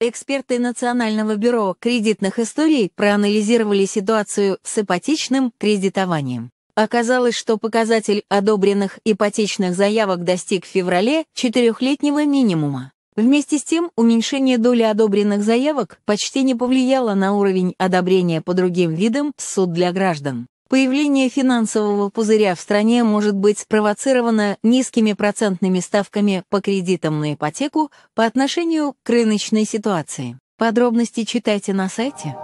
Эксперты Национального бюро кредитных историй проанализировали ситуацию с ипотечным кредитованием. Оказалось, что показатель одобренных ипотечных заявок достиг в феврале четырехлетнего минимума. Вместе с тем, уменьшение доли одобренных заявок почти не повлияло на уровень одобрения по другим видам суд для граждан. Появление финансового пузыря в стране может быть спровоцировано низкими процентными ставками по кредитам на ипотеку по отношению к рыночной ситуации. Подробности читайте на сайте.